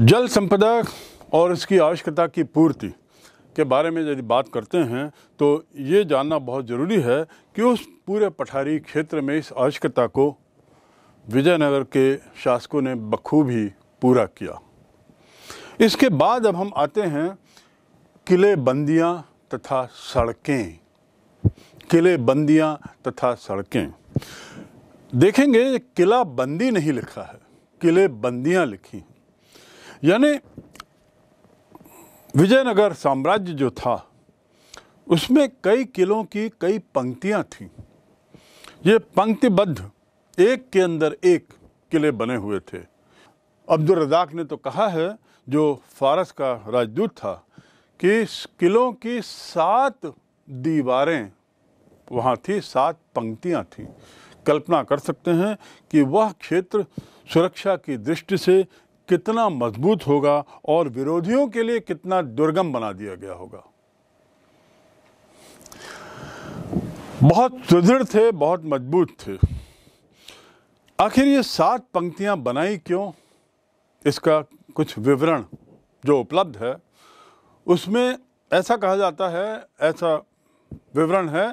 जल संपदा और इसकी आवश्यकता की पूर्ति के बारे में यदि बात करते हैं तो ये जानना बहुत ज़रूरी है कि उस पूरे पठारी क्षेत्र में इस आवश्यकता को विजयनगर के शासकों ने बखूबी पूरा किया इसके बाद अब हम आते हैं किले बंदियाँ तथा सड़कें किले बंदियाँ तथा सड़कें देखेंगे किला बंदी नहीं लिखा है किले बंदियाँ लिखी यानी विजयनगर साम्राज्य जो था उसमें कई किलों की कई पंक्तियां थी ये पंक्तिबद्ध एक के अंदर एक किले बने हुए थे अब्दुल रजाक ने तो कहा है जो फारस का राजदूत था कि किलों की सात दीवारें वहाँ थी सात पंक्तियाँ थीं कल्पना कर सकते हैं कि वह क्षेत्र सुरक्षा की दृष्टि से कितना मजबूत होगा और विरोधियों के लिए कितना दुर्गम बना दिया गया होगा बहुत सुदृढ़ थे बहुत मजबूत थे आखिर ये सात पंक्तियां बनाई क्यों इसका कुछ विवरण जो उपलब्ध है उसमें ऐसा कहा जाता है ऐसा विवरण है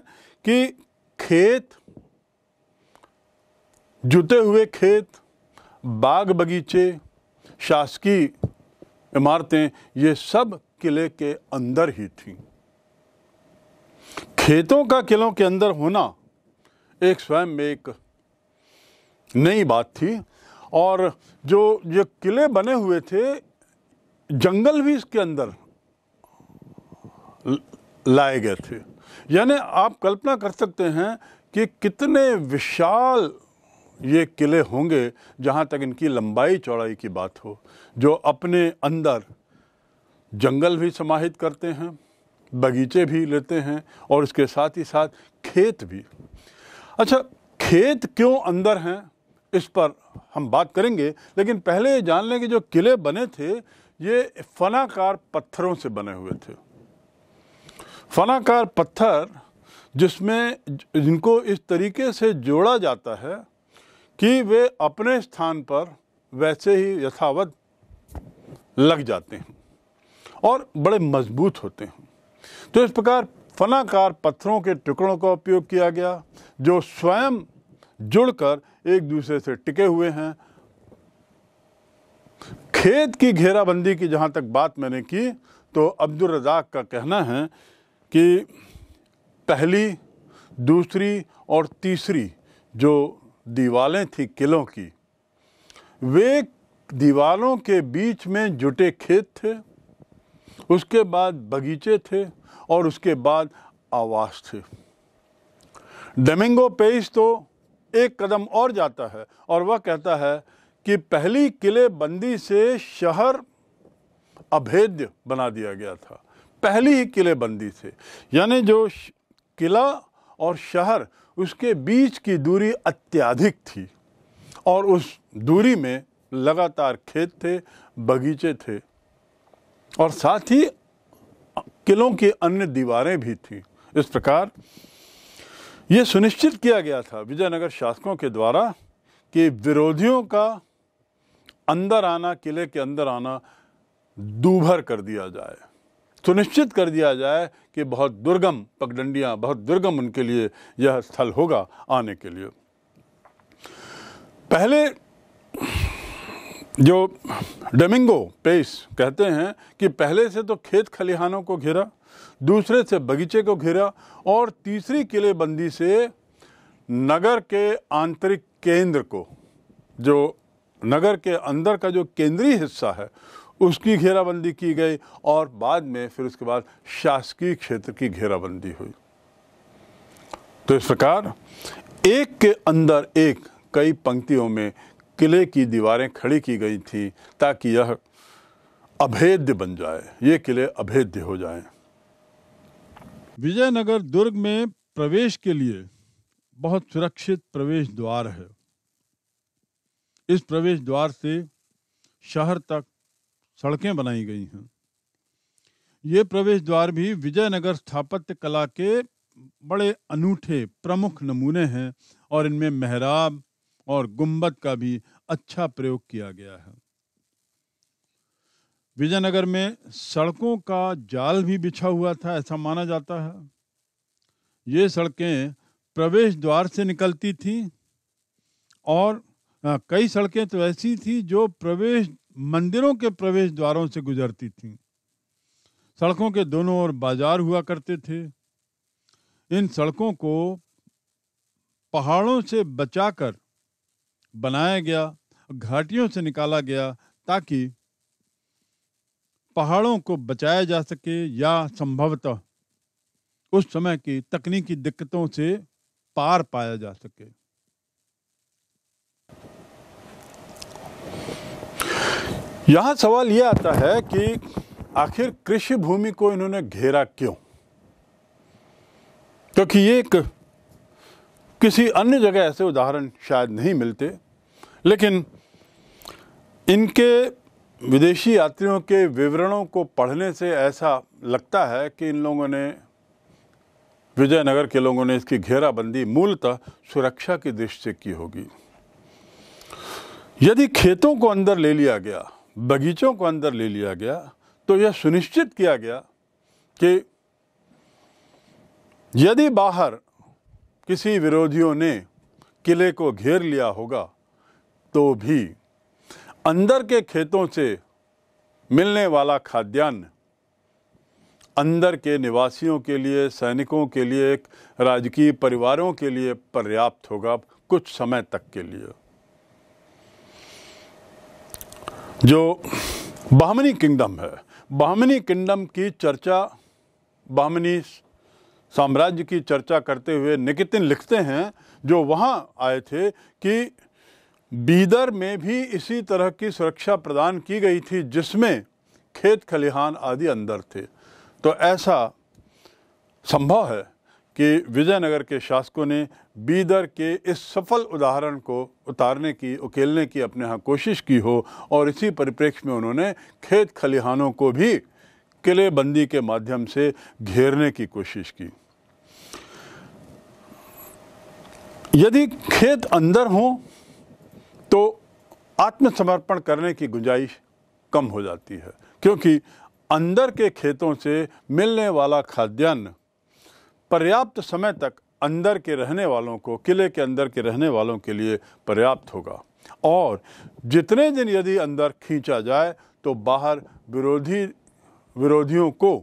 कि खेत जुते हुए खेत बाग बगीचे शासकीय इमारतें ये सब किले के अंदर ही थीं खेतों का किलों के अंदर होना एक स्वयं में एक नई बात थी और जो ये किले बने हुए थे जंगल भी इसके अंदर लाए गए थे यानी आप कल्पना कर सकते हैं कि कितने विशाल ये किले होंगे जहाँ तक इनकी लंबाई चौड़ाई की बात हो जो अपने अंदर जंगल भी समाहित करते हैं बगीचे भी लेते हैं और इसके साथ ही साथ खेत भी अच्छा खेत क्यों अंदर हैं इस पर हम बात करेंगे लेकिन पहले ये जान लें कि जो किले बने थे ये फनाकार पत्थरों से बने हुए थे फनाकार पत्थर जिसमें जिनको इस तरीके से जोड़ा जाता है कि वे अपने स्थान पर वैसे ही यथावत लग जाते हैं और बड़े मजबूत होते हैं तो इस प्रकार फनाकार पत्थरों के टुकड़ों का उपयोग किया गया जो स्वयं जुड़कर एक दूसरे से टिके हुए हैं खेत की घेराबंदी की जहाँ तक बात मैंने की तो अब्दुल रजाक का कहना है कि पहली दूसरी और तीसरी जो दीवारें थी किलों की वे दीवारों के बीच में जुटे खेत थे उसके बाद बगीचे थे और उसके बाद आवास थे डेमिंगो पेस तो एक कदम और जाता है और वह कहता है कि पहली किलेबंदी से शहर अभेद्य बना दिया गया था पहली ही किलेबंदी से यानी जो किला और शहर उसके बीच की दूरी अत्याधिक थी और उस दूरी में लगातार खेत थे बगीचे थे और साथ ही किलों की अन्य दीवारें भी थीं इस प्रकार ये सुनिश्चित किया गया था विजयनगर शासकों के द्वारा कि विरोधियों का अंदर आना किले के अंदर आना दूभर कर दिया जाए सुनिश्चित कर दिया जाए कि बहुत दुर्गम पगडंडियाँ बहुत दुर्गम उनके लिए यह स्थल होगा आने के लिए पहले जो डेमिंगो पेस कहते हैं कि पहले से तो खेत खलिहानों को घिरा दूसरे से बगीचे को घिरा और तीसरी किलेबंदी से नगर के आंतरिक केंद्र को जो नगर के अंदर का जो केंद्रीय हिस्सा है उसकी घेराबंदी की गई और बाद में फिर उसके बाद शासकीय क्षेत्र की घेराबंदी हुई तो इस प्रकार एक के अंदर एक कई पंक्तियों में किले की दीवारें खड़ी की गई थी ताकि यह अभेद्य बन जाए ये किले अभेद्य हो जाए विजयनगर दुर्ग में प्रवेश के लिए बहुत सुरक्षित प्रवेश द्वार है इस प्रवेश द्वार से शहर तक सड़कें बनाई गई हैं ये प्रवेश द्वार भी विजयनगर स्थापत्य कला के बड़े अनूठे प्रमुख नमूने हैं और इनमें मेहराब और गुंबद का भी अच्छा प्रयोग किया गया है विजयनगर में सड़कों का जाल भी बिछा हुआ था ऐसा माना जाता है ये सड़कें प्रवेश द्वार से निकलती थी और कई सड़कें तो ऐसी थी जो प्रवेश मंदिरों के प्रवेश द्वारों से गुजरती थी सड़कों के दोनों ओर बाजार हुआ करते थे इन सड़कों को पहाड़ों से बचाकर बनाया गया घाटियों से निकाला गया ताकि पहाड़ों को बचाया जा सके या संभवतः उस समय की तकनीकी दिक्कतों से पार पाया जा सके यहाँ सवाल ये आता है कि आखिर कृषि भूमि को इन्होंने घेरा क्यों क्योंकि ये एक किसी अन्य जगह ऐसे उदाहरण शायद नहीं मिलते लेकिन इनके विदेशी यात्रियों के विवरणों को पढ़ने से ऐसा लगता है कि इन लोगों ने विजयनगर के लोगों ने इसकी घेराबंदी मूलतः सुरक्षा की दृष्टि से की होगी यदि खेतों को अंदर ले लिया गया बगीचों को अंदर ले लिया गया तो यह सुनिश्चित किया गया कि यदि बाहर किसी विरोधियों ने किले को घेर लिया होगा तो भी अंदर के खेतों से मिलने वाला खाद्यान्न अंदर के निवासियों के लिए सैनिकों के लिए राजकीय परिवारों के लिए पर्याप्त होगा कुछ समय तक के लिए जो बहमनी किंगडम है बहमनी किंगडम की चर्चा बहमनी साम्राज्य की चर्चा करते हुए निकितिन लिखते हैं जो वहाँ आए थे कि बीदर में भी इसी तरह की सुरक्षा प्रदान की गई थी जिसमें खेत खलिहान आदि अंदर थे तो ऐसा संभव है कि विजयनगर के शासकों ने बीदर के इस सफल उदाहरण को उतारने की उकेलने की अपने यहाँ कोशिश की हो और इसी परिप्रेक्ष्य में उन्होंने खेत खलिहानों को भी किलेबंदी के माध्यम से घेरने की कोशिश की यदि खेत अंदर हों तो आत्मसमर्पण करने की गुंजाइश कम हो जाती है क्योंकि अंदर के खेतों से मिलने वाला खाद्यान्न पर्याप्त समय तक अंदर के रहने वालों को किले के अंदर के रहने वालों के लिए पर्याप्त होगा और जितने दिन यदि अंदर खींचा जाए तो बाहर विरोधी विरोधियों को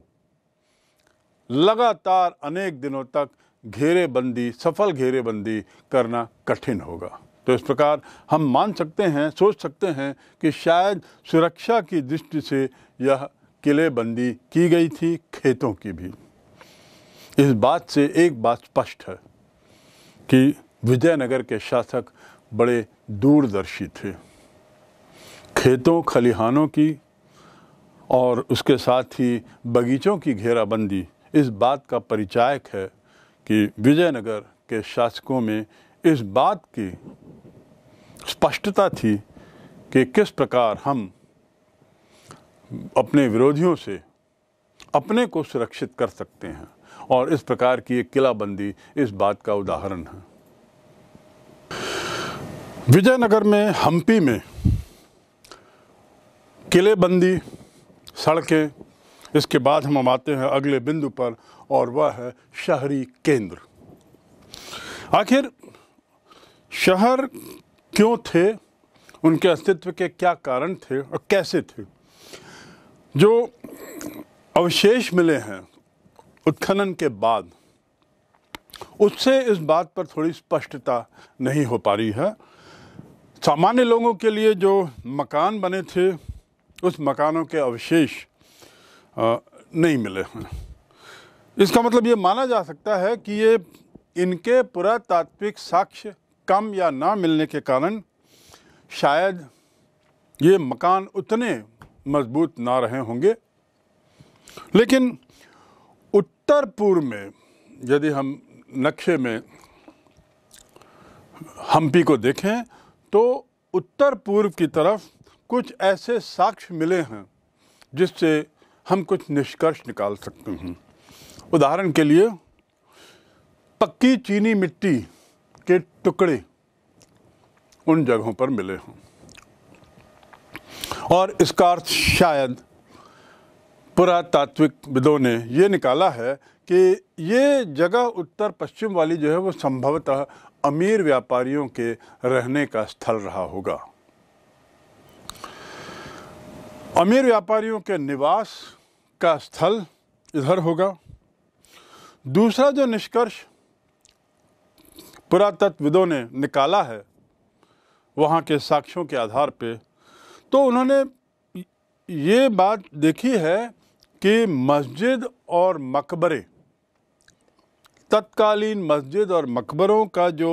लगातार अनेक दिनों तक घेरेबंदी सफल घेरेबंदी करना कठिन होगा तो इस प्रकार हम मान सकते हैं सोच सकते हैं कि शायद सुरक्षा की दृष्टि से यह किलेबंदी की गई थी खेतों की भी इस बात से एक बात स्पष्ट है कि विजयनगर के शासक बड़े दूरदर्शी थे खेतों खलिहानों की और उसके साथ ही बगीचों की घेराबंदी इस बात का परिचायक है कि विजयनगर के शासकों में इस बात की स्पष्टता थी कि किस प्रकार हम अपने विरोधियों से अपने को सुरक्षित कर सकते हैं और इस प्रकार की एक किलाबंदी इस बात का उदाहरण है विजयनगर में हम्पी में किलेबंदी सड़कें इसके बाद हम आते हैं अगले बिंदु पर और वह है शहरी केंद्र आखिर शहर क्यों थे उनके अस्तित्व के क्या कारण थे और कैसे थे जो अवशेष मिले हैं उत्खनन के बाद उससे इस बात पर थोड़ी स्पष्टता नहीं हो पा रही है सामान्य लोगों के लिए जो मकान बने थे उस मकानों के अवशेष नहीं मिले हैं इसका मतलब ये माना जा सकता है कि ये इनके पुरातात्विक साक्ष्य कम या ना मिलने के कारण शायद ये मकान उतने मजबूत ना रहे होंगे लेकिन उत्तर पूर्व में यदि हम नक्शे में हम्पी को देखें तो उत्तर पूर्व की तरफ कुछ ऐसे साक्ष्य मिले हैं जिससे हम कुछ निष्कर्ष निकाल सकते हैं उदाहरण के लिए पक्की चीनी मिट्टी के टुकड़े उन जगहों पर मिले हों और इसका अर्थ शायद पुरातात्विक विदों ने ये निकाला है कि ये जगह उत्तर पश्चिम वाली जो है वो संभवतः अमीर व्यापारियों के रहने का स्थल रहा होगा अमीर व्यापारियों के निवास का स्थल इधर होगा दूसरा जो निष्कर्ष पुरातत्वविदों ने निकाला है वहाँ के साक्ष्यों के आधार पे तो उन्होंने ये बात देखी है कि मस्जिद और मकबरे तत्कालीन मस्जिद और मकबरों का जो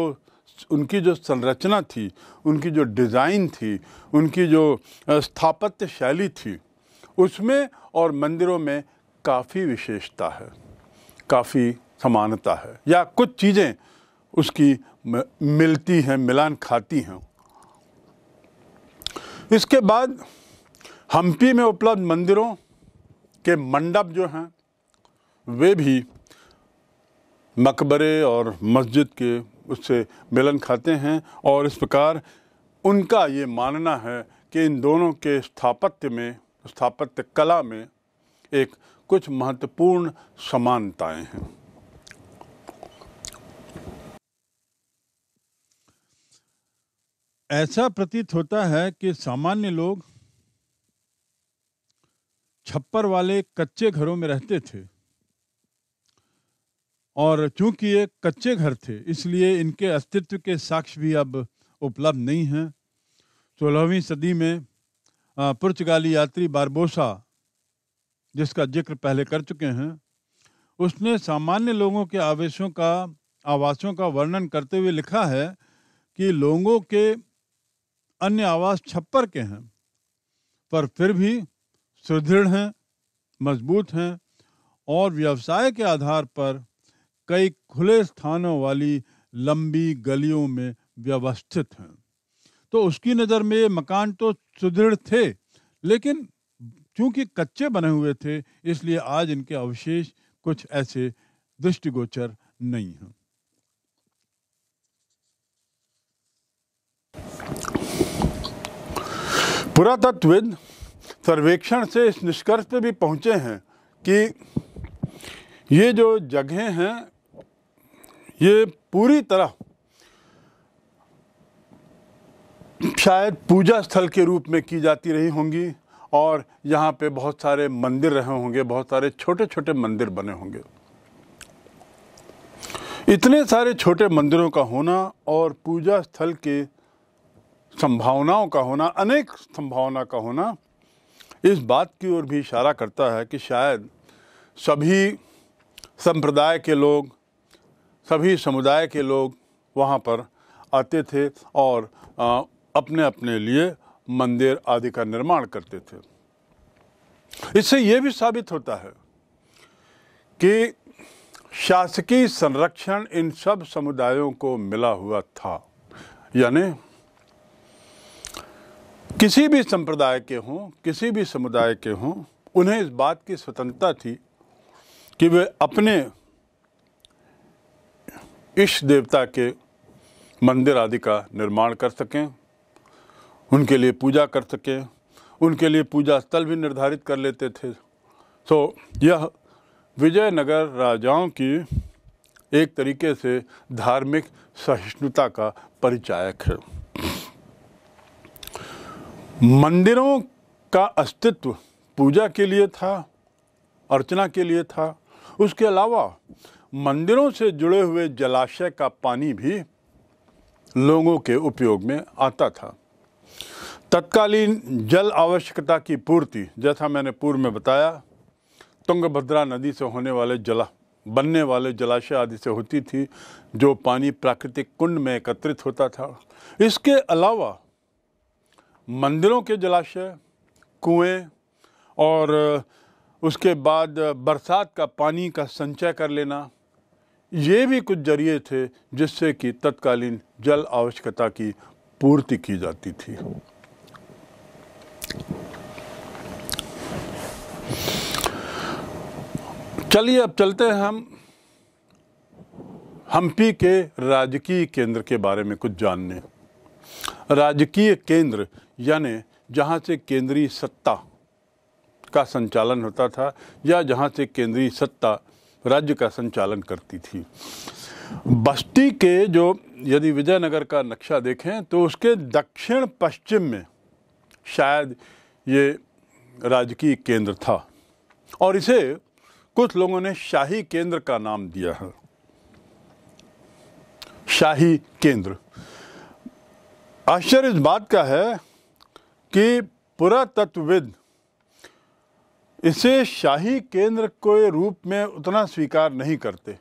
उनकी जो संरचना थी उनकी जो डिज़ाइन थी उनकी जो स्थापत्य शैली थी उसमें और मंदिरों में काफ़ी विशेषता है काफ़ी समानता है या कुछ चीज़ें उसकी मिलती हैं मिलान खाती हैं इसके बाद हम्पी में उपलब्ध मंदिरों के मंडप जो हैं वे भी मकबरे और मस्जिद के उससे मिलन खाते हैं और इस प्रकार उनका ये मानना है कि इन दोनों के स्थापत्य में स्थापत्य कला में एक कुछ महत्वपूर्ण समानताएं हैं ऐसा प्रतीत होता है कि सामान्य लोग छप्पर वाले कच्चे घरों में रहते थे और चूंकि ये कच्चे घर थे इसलिए इनके अस्तित्व के साक्ष्य भी अब उपलब्ध नहीं हैं सोलहवीं सदी में पुर्तगाली यात्री बारबोसा जिसका जिक्र पहले कर चुके हैं उसने सामान्य लोगों के आवेशों का आवासों का वर्णन करते हुए लिखा है कि लोगों के अन्य आवास छप्पर के हैं पर फिर भी सुदृढ़ हैं मजबूत हैं और व्यवसाय के आधार पर कई खुले स्थानों वाली लंबी गलियों में व्यवस्थित हैं तो उसकी नज़र में ये मकान तो सुदृढ़ थे लेकिन चूंकि कच्चे बने हुए थे इसलिए आज इनके अवशेष कुछ ऐसे दृष्टिगोचर नहीं हैं पुरातत्वविद सर्वेक्षण से इस निष्कर्ष पे भी पहुँचे हैं कि ये जो जगह हैं ये पूरी तरह शायद पूजा स्थल के रूप में की जाती रही होंगी और यहाँ पे बहुत सारे मंदिर रहे होंगे बहुत सारे छोटे छोटे मंदिर बने होंगे इतने सारे छोटे मंदिरों का होना और पूजा स्थल के संभावनाओं का होना अनेक संभावना का होना इस बात की ओर भी इशारा करता है कि शायद सभी संप्रदाय के लोग सभी समुदाय के लोग वहाँ पर आते थे और अपने अपने लिए मंदिर आदि का निर्माण करते थे इससे ये भी साबित होता है कि शासकीय संरक्षण इन सब समुदायों को मिला हुआ था यानी किसी भी संप्रदाय के हों किसी भी समुदाय के हों उन्हें इस बात की स्वतंत्रता थी कि वे अपने इष्ट देवता के मंदिर आदि का निर्माण कर सकें उनके लिए पूजा कर सकें उनके लिए पूजा स्थल भी निर्धारित कर लेते थे सो तो यह विजयनगर राजाओं की एक तरीके से धार्मिक सहिष्णुता का परिचायक है मंदिरों का अस्तित्व पूजा के लिए था अर्चना के लिए था उसके अलावा मंदिरों से जुड़े हुए जलाशय का पानी भी लोगों के उपयोग में आता था तत्कालीन जल आवश्यकता की पूर्ति जैसा मैंने पूर्व में बताया तुंगभद्रा नदी से होने वाले जला बनने वाले जलाशय आदि से होती थी जो पानी प्राकृतिक कुंड में एकत्रित होता था इसके अलावा मंदिरों के जलाशय कुएं और उसके बाद बरसात का पानी का संचय कर लेना ये भी कुछ जरिए थे जिससे कि तत्कालीन जल आवश्यकता की पूर्ति की जाती थी चलिए अब चलते हैं हम हम्पी के राजकीय केंद्र के बारे में कुछ जानने राजकीय केंद्र यानी जहाँ से केंद्रीय सत्ता का संचालन होता था या जहाँ से केंद्रीय सत्ता राज्य का संचालन करती थी बस्ती के जो यदि विजयनगर का नक्शा देखें तो उसके दक्षिण पश्चिम में शायद ये राजकीय केंद्र था और इसे कुछ लोगों ने शाही केंद्र का नाम दिया है शाही केंद्र आश्चर्य इस बात का है कि पुरातत्वविद इसे शाही केंद्र के रूप में उतना स्वीकार नहीं करते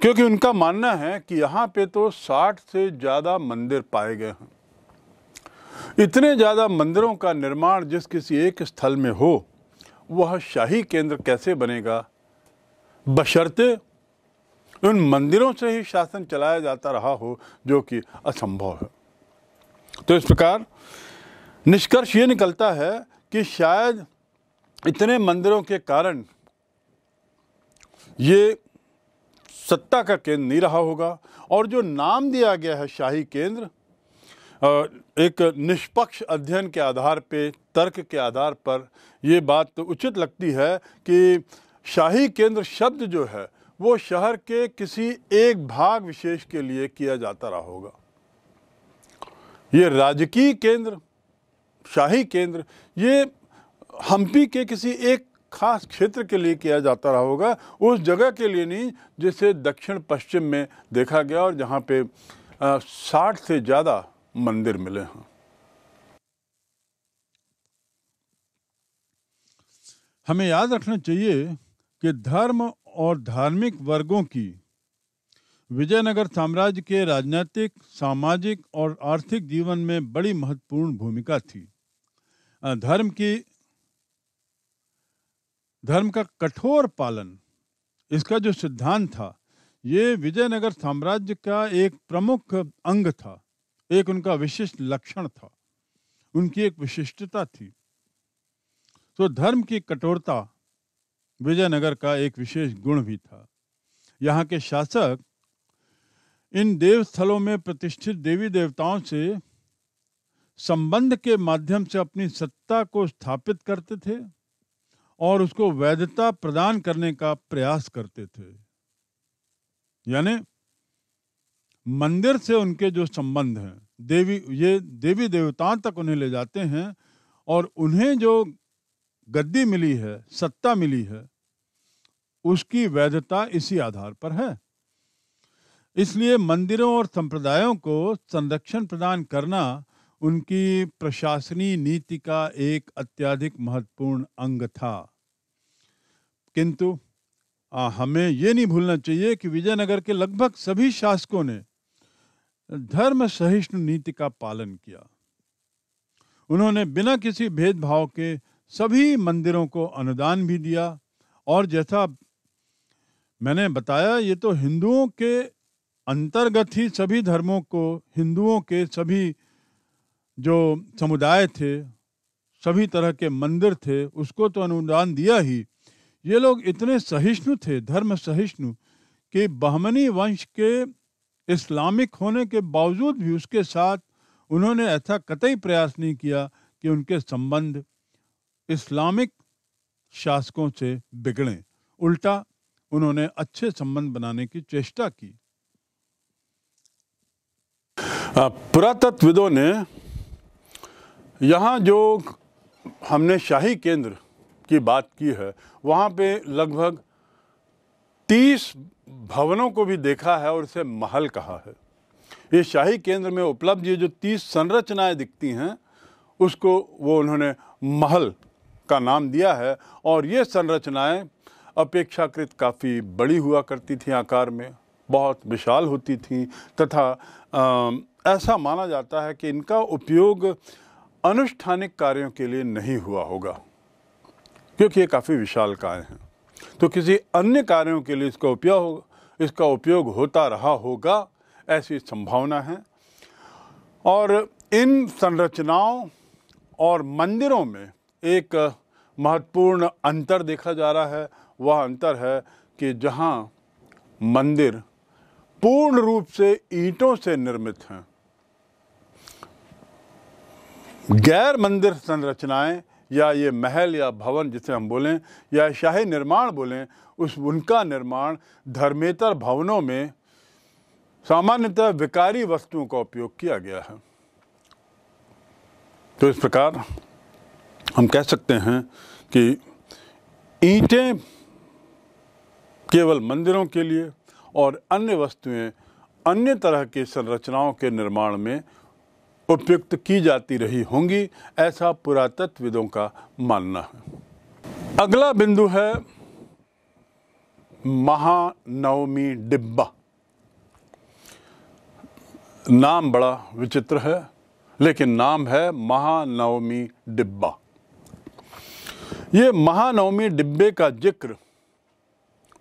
क्योंकि उनका मानना है कि यहाँ पे तो 60 से ज़्यादा मंदिर पाए गए हैं इतने ज़्यादा मंदिरों का निर्माण जिस किसी एक स्थल में हो वह शाही केंद्र कैसे बनेगा बशर्ते उन मंदिरों से ही शासन चलाया जाता रहा हो जो कि असंभव है तो इस प्रकार निष्कर्ष ये निकलता है कि शायद इतने मंदिरों के कारण ये सत्ता का केंद्र नहीं रहा होगा और जो नाम दिया गया है शाही केंद्र एक निष्पक्ष अध्ययन के आधार पे तर्क के आधार पर ये बात तो उचित लगती है कि शाही केंद्र शब्द जो है वो शहर के किसी एक भाग विशेष के लिए किया जाता रहा होगा ये राजकीय केंद्र शाही केंद्र ये हम्पी के किसी एक खास क्षेत्र के लिए किया जाता रहा होगा उस जगह के लिए नहीं जिसे दक्षिण पश्चिम में देखा गया और जहाँ पे साठ से ज़्यादा मंदिर मिले हैं हमें याद रखना चाहिए कि धर्म और धार्मिक वर्गों की विजयनगर साम्राज्य के राजनीतिक सामाजिक और आर्थिक जीवन में बड़ी महत्वपूर्ण भूमिका थी धर्म की धर्म का कठोर पालन इसका जो सिद्धांत था ये विजयनगर साम्राज्य का एक प्रमुख अंग था एक उनका विशिष्ट लक्षण था उनकी एक विशिष्टता थी तो धर्म की कठोरता विजयनगर का एक विशेष गुण भी था यहाँ के शासक इन देवस्थलों में प्रतिष्ठित देवी देवताओं से संबंध के माध्यम से अपनी सत्ता को स्थापित करते थे और उसको वैधता प्रदान करने का प्रयास करते थे यानी मंदिर से उनके जो संबंध हैं देवी ये देवी देवताओं तक उन्हें ले जाते हैं और उन्हें जो गद्दी मिली है सत्ता मिली है उसकी वैधता इसी आधार पर है इसलिए मंदिरों और संप्रदायों को संरक्षण प्रदान करना उनकी प्रशासनीय नीति का एक अत्यधिक महत्वपूर्ण अंग था किंतु आ, हमें ये नहीं भूलना चाहिए कि विजयनगर के लगभग सभी शासकों ने धर्म सहिष्णु नीति का पालन किया उन्होंने बिना किसी भेदभाव के सभी मंदिरों को अनुदान भी दिया और जैसा मैंने बताया ये तो हिंदुओं के अंतर्गत ही सभी धर्मों को हिंदुओं के सभी जो समुदाय थे सभी तरह के मंदिर थे उसको तो अनुदान दिया ही ये लोग इतने सहिष्णु थे धर्म सहिष्णु कि बहमनी वंश के इस्लामिक होने के बावजूद भी उसके साथ उन्होंने ऐसा कतई प्रयास नहीं किया कि उनके संबंध इस्लामिक शासकों से बिगड़ें उल्टा उन्होंने अच्छे संबंध बनाने की चेष्टा की पुरातत्वविदों ने यहाँ जो हमने शाही केंद्र की बात की है वहाँ पे लगभग तीस भवनों को भी देखा है और इसे महल कहा है ये शाही केंद्र में उपलब्ध ये जो तीस संरचनाएं दिखती हैं उसको वो उन्होंने महल का नाम दिया है और ये संरचनाएं अपेक्षाकृत काफ़ी बड़ी हुआ करती थी आकार में बहुत विशाल होती थी तथा आ, ऐसा माना जाता है कि इनका उपयोग अनुष्ठानिक कार्यों के लिए नहीं हुआ होगा क्योंकि ये काफ़ी विशाल कार्य हैं तो किसी अन्य कार्यों के लिए इसका उपयोग होगा इसका उपयोग होता रहा होगा ऐसी संभावना है और इन संरचनाओं और मंदिरों में एक महत्वपूर्ण अंतर देखा जा रहा है वह अंतर है कि जहाँ मंदिर पूर्ण रूप से ईंटों से निर्मित हैं गैर मंदिर संरचनाएं या ये महल या भवन जिसे हम बोलें या शाही निर्माण बोलें उस उनका निर्माण धर्मेतर भवनों में सामान्यतः विकारी वस्तुओं का उपयोग किया गया है तो इस प्रकार हम कह सकते हैं कि ईंटें केवल मंदिरों के लिए और अन्य वस्तुएं अन्य तरह की संरचनाओं के निर्माण में उपयुक्त की जाती रही होंगी ऐसा पुरातत्वविदों का मानना है अगला बिंदु है महानवमी डिब्बा नाम बड़ा विचित्र है लेकिन नाम है महानवमी डिब्बा ये महानवमी डिब्बे का जिक्र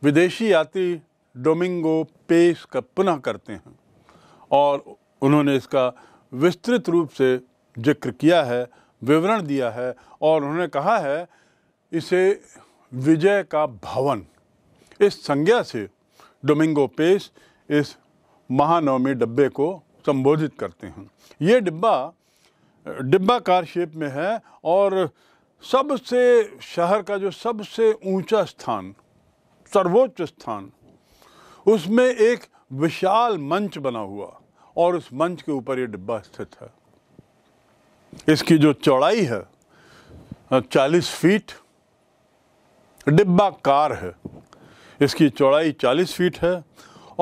विदेशी यात्री डोमिंगो पेस का पुनः करते हैं और उन्होंने इसका विस्तृत रूप से जिक्र किया है विवरण दिया है और उन्होंने कहा है इसे विजय का भवन इस संज्ञा से डोमिंगो पेस इस महानवमी डिब्बे को संबोधित करते हैं ये डिब्बा डिब्बाकार शेप में है और सबसे शहर का जो सबसे ऊंचा स्थान सर्वोच्च स्थान उसमें एक विशाल मंच बना हुआ और उस मंच के ऊपर ये डिब्बा स्थित है इसकी जो चौड़ाई है चालीस फीट डिब्बा कार है इसकी चौड़ाई चालीस फीट है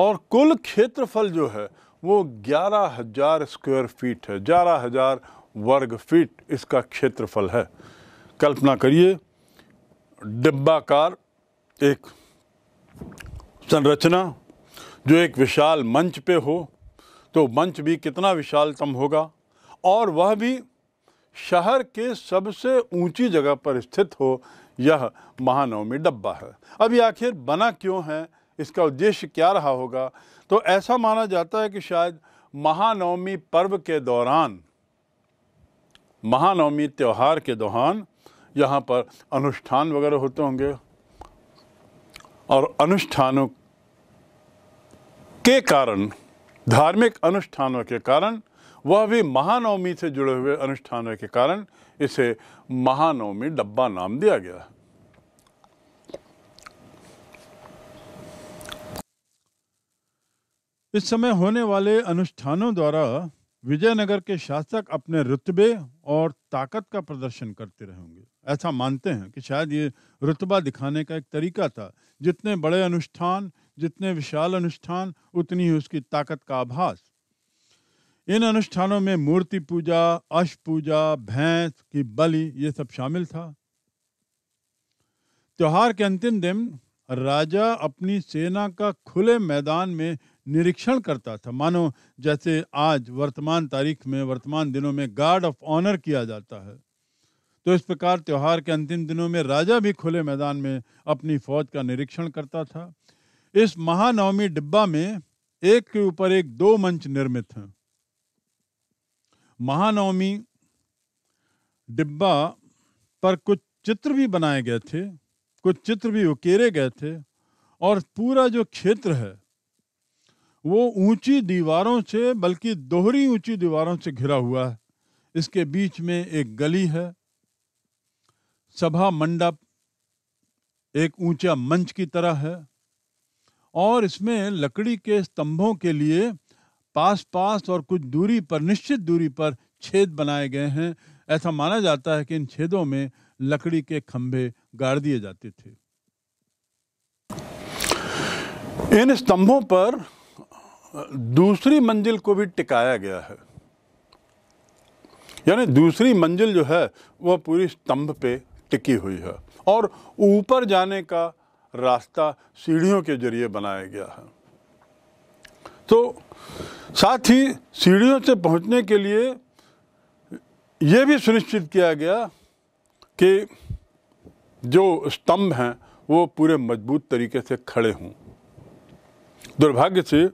और कुल क्षेत्रफल जो है वो ग्यारह हजार स्क्वायर फीट है ग्यारह हजार वर्ग फीट इसका क्षेत्रफल है कल्पना करिए डिब्बा कार एक संरचना जो एक विशाल मंच पे हो तो मंच भी कितना विशालतम होगा और वह भी शहर के सबसे ऊंची जगह पर स्थित हो यह महानवमी डब्बा है अब आखिर बना क्यों है इसका उद्देश्य क्या रहा होगा तो ऐसा माना जाता है कि शायद महानवमी पर्व के दौरान महानवमी त्यौहार के दौरान यहाँ पर अनुष्ठान वगैरह होते होंगे और अनुष्ठानों के कारण धार्मिक अनुष्ठानों के कारण वह भी महानवमी से जुड़े हुए अनुष्ठानों के कारण इसे महानवमी डब्बा नाम दिया गया इस समय होने वाले अनुष्ठानों द्वारा विजयनगर के शासक अपने रुतबे और ताकत का प्रदर्शन करते रहेंगे ऐसा मानते हैं कि शायद ये रुतबा दिखाने का एक तरीका था जितने बड़े अनुष्ठान जितने विशाल अनुष्ठान उतनी ही उसकी ताकत का आभास इन अनुष्ठानों में मूर्ति पूजा अश पूजा भैंस की बलि ये सब शामिल था त्योहार के अंतिम दिन राजा अपनी सेना का खुले मैदान में निरीक्षण करता था मानो जैसे आज वर्तमान तारीख में वर्तमान दिनों में गार्ड ऑफ ऑनर किया जाता है तो इस प्रकार त्योहार के अंतिम दिनों में राजा भी खुले मैदान में अपनी फौज का निरीक्षण करता था इस महानवमी डिब्बा में एक के ऊपर एक दो मंच निर्मित हैं महानवमी डिब्बा पर कुछ चित्र भी बनाए गए थे कुछ चित्र भी उकेरे गए थे और पूरा जो क्षेत्र है वो ऊंची दीवारों से बल्कि दोहरी ऊंची दीवारों से घिरा हुआ है इसके बीच में एक गली है सभा मंडप एक ऊंचा मंच की तरह है और इसमें लकड़ी के स्तंभों के लिए पास पास और कुछ दूरी पर निश्चित दूरी पर छेद बनाए गए हैं ऐसा माना जाता है कि इन छेदों में लकड़ी के खंभे गाड़ दिए जाते थे इन स्तंभों पर दूसरी मंजिल को भी टिकाया गया है यानी दूसरी मंजिल जो है वह पूरी स्तंभ पे टिकी हुई है और ऊपर जाने का रास्ता सीढ़ियों के जरिए बनाया गया है तो साथ ही सीढ़ियों से पहुंचने के लिए ये भी सुनिश्चित किया गया कि जो स्तंभ हैं वो पूरे मजबूत तरीके से खड़े हों दुर्भाग्य से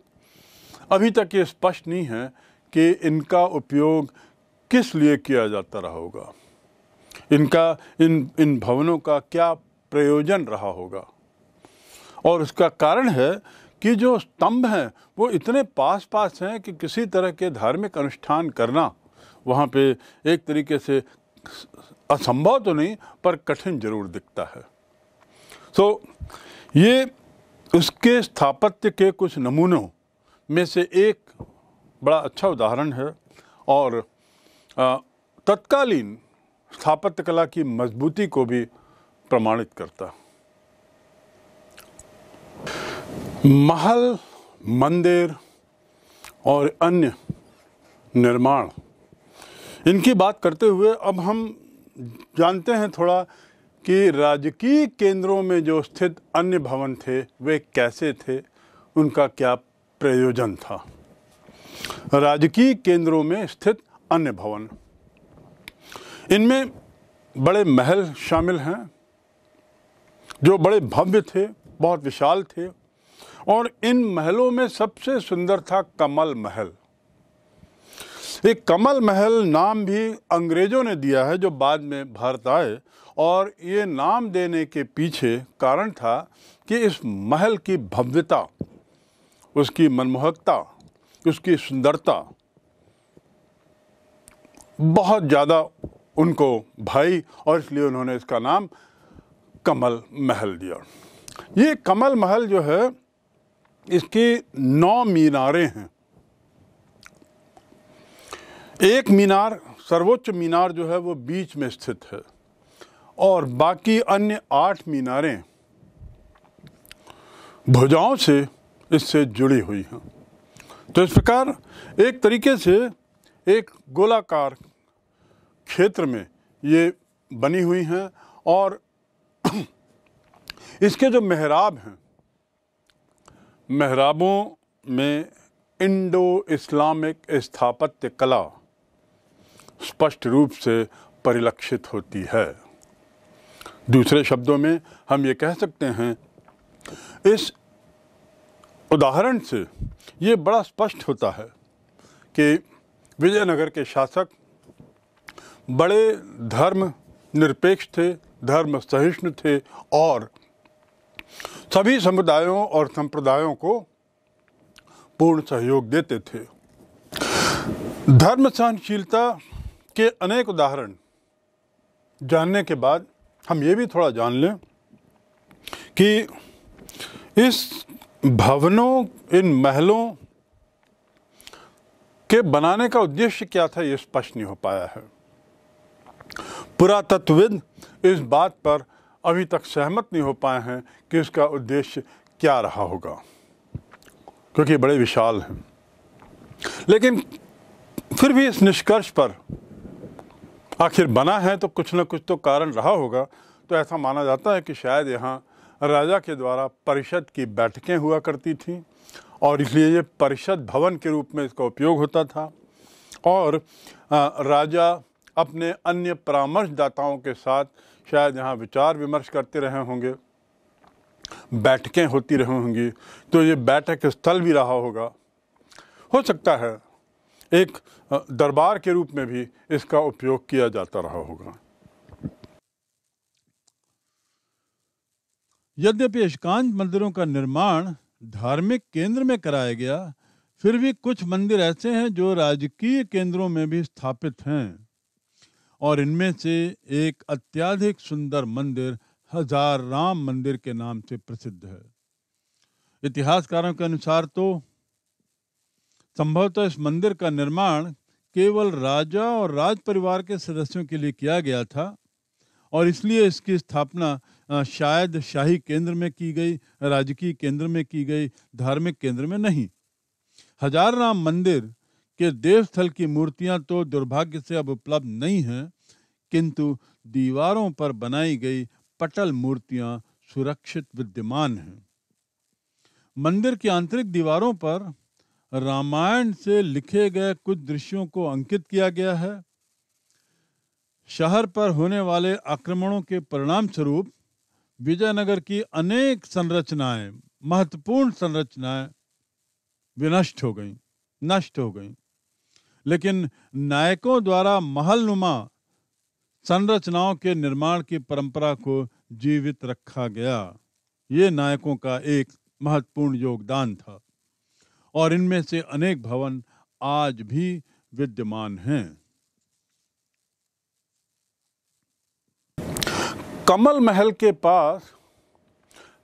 अभी तक ये स्पष्ट नहीं है कि इनका उपयोग किस लिए किया जाता रहा होगा इनका इन इन भवनों का क्या प्रयोजन रहा होगा और उसका कारण है कि जो स्तंभ हैं वो इतने पास पास हैं कि किसी तरह के धार्मिक अनुष्ठान करना वहाँ पे एक तरीके से असंभव तो नहीं पर कठिन जरूर दिखता है तो ये उसके स्थापत्य के कुछ नमूनों में से एक बड़ा अच्छा उदाहरण है और तत्कालीन स्थापत्य कला की मजबूती को भी प्रमाणित करता है महल मंदिर और अन्य निर्माण इनकी बात करते हुए अब हम जानते हैं थोड़ा कि राजकीय केंद्रों में जो स्थित अन्य भवन थे वे कैसे थे उनका क्या प्रयोजन था राजकीय केंद्रों में स्थित अन्य भवन इनमें बड़े महल शामिल हैं जो बड़े भव्य थे बहुत विशाल थे और इन महलों में सबसे सुंदर था कमल महल ये कमल महल नाम भी अंग्रेज़ों ने दिया है जो बाद में भारत आए और ये नाम देने के पीछे कारण था कि इस महल की भव्यता उसकी मनमोहकता उसकी सुंदरता बहुत ज़्यादा उनको भाई और इसलिए उन्होंने इसका नाम कमल महल दिया ये कमल महल जो है इसकी नौ मीनारें हैं एक मीनार सर्वोच्च मीनार जो है वो बीच में स्थित है और बाकी अन्य आठ मीनारें भुजाओं से इससे जुड़ी हुई हैं तो इस प्रकार एक तरीके से एक गोलाकार क्षेत्र में ये बनी हुई हैं और इसके जो मेहराब हैं महराबों में इंडो इस्लामिक स्थापत्य कला स्पष्ट रूप से परिलक्षित होती है दूसरे शब्दों में हम ये कह सकते हैं इस उदाहरण से ये बड़ा स्पष्ट होता है कि विजयनगर के शासक बड़े धर्म निरपेक्ष थे धर्म सहिष्णु थे और सभी समुदायों और संप्रदायों को पूर्ण सहयोग देते थे धर्म सहनशीलता के अनेक उदाहरण जानने के बाद हम ये भी थोड़ा जान लें कि इस भवनों इन महलों के बनाने का उद्देश्य क्या था ये स्पष्ट नहीं हो पाया है पुरातत्वविद इस बात पर अभी तक सहमत नहीं हो पाए हैं कि इसका उद्देश्य क्या रहा होगा क्योंकि बड़े विशाल हैं लेकिन फिर भी इस निष्कर्ष पर आखिर बना है तो कुछ ना कुछ तो कारण रहा होगा तो ऐसा माना जाता है कि शायद यहाँ राजा के द्वारा परिषद की बैठकें हुआ करती थीं और इसलिए ये परिषद भवन के रूप में इसका उपयोग होता था और राजा अपने अन्य परामर्शदाताओं के साथ शायद यहाँ विचार विमर्श करते रहे होंगे बैठकें होती रही होंगी तो ये बैठक स्थल भी रहा होगा हो सकता है एक दरबार के रूप में भी इसका उपयोग किया जाता रहा होगा यद्यपि इश्कांत मंदिरों का निर्माण धार्मिक केंद्र में कराया गया फिर भी कुछ मंदिर ऐसे हैं जो राजकीय केंद्रों में भी स्थापित हैं और इनमें से एक अत्याधिक सुंदर मंदिर हजार राम मंदिर के नाम से प्रसिद्ध है इतिहासकारों के अनुसार तो संभवतः इस मंदिर का निर्माण केवल राजा और राज परिवार के सदस्यों के लिए किया गया था और इसलिए इसकी स्थापना शायद शाही केंद्र में की गई राजकीय केंद्र में की गई धार्मिक केंद्र में नहीं हजार राम मंदिर कि देवस्थल की मूर्तियां तो दुर्भाग्य से अब उपलब्ध नहीं हैं किंतु दीवारों पर बनाई गई पटल मूर्तियां सुरक्षित विद्यमान हैं मंदिर की आंतरिक दीवारों पर रामायण से लिखे गए कुछ दृश्यों को अंकित किया गया है शहर पर होने वाले आक्रमणों के परिणाम स्वरूप विजयनगर की अनेक संरचनाएं महत्वपूर्ण संरचनाएं विनष्ट हो गईं नष्ट हो गईं लेकिन नायकों द्वारा महल नुमा संरचनाओं के निर्माण की परंपरा को जीवित रखा गया ये नायकों का एक महत्वपूर्ण योगदान था और इनमें से अनेक भवन आज भी विद्यमान हैं कमल महल के पास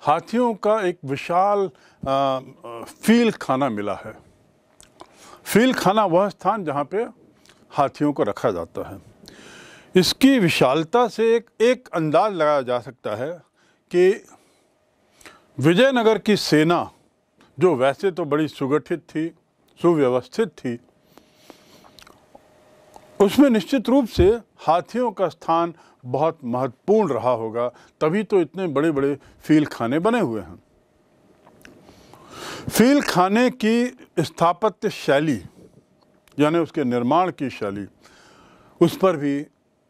हाथियों का एक विशाल फील खाना मिला है फील खाना वह स्थान जहाँ पे हाथियों को रखा जाता है इसकी विशालता से एक एक अंदाज लगाया जा सकता है कि विजयनगर की सेना जो वैसे तो बड़ी सुगठित थी सुव्यवस्थित थी उसमें निश्चित रूप से हाथियों का स्थान बहुत महत्वपूर्ण रहा होगा तभी तो इतने बड़े बड़े फील खाने बने हुए हैं फील खाने की स्थापत्य शैली यानी उसके निर्माण की शैली उस पर भी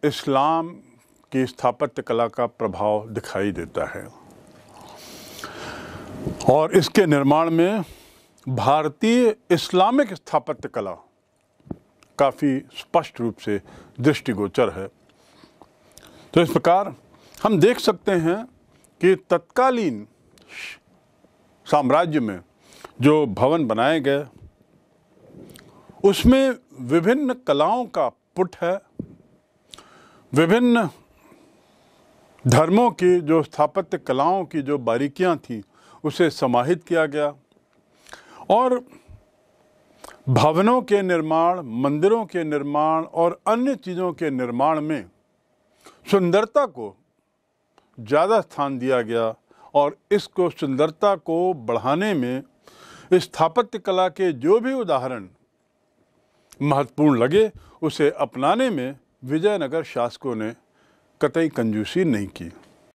इस्लाम की स्थापत्य कला का प्रभाव दिखाई देता है और इसके निर्माण में भारतीय इस्लामिक स्थापत्य कला काफ़ी स्पष्ट रूप से दृष्टिगोचर है तो इस प्रकार हम देख सकते हैं कि तत्कालीन साम्राज्य में जो भवन बनाए गए उसमें विभिन्न कलाओं का पुट है विभिन्न धर्मों की जो स्थापत्य कलाओं की जो बारीकियां थीं उसे समाहित किया गया और भवनों के निर्माण मंदिरों के निर्माण और अन्य चीज़ों के निर्माण में सुंदरता को ज़्यादा स्थान दिया गया और इसको सुंदरता को बढ़ाने में स्थापत्य कला के जो भी उदाहरण महत्वपूर्ण लगे उसे अपनाने में विजयनगर शासकों ने कतई कंजूसी नहीं की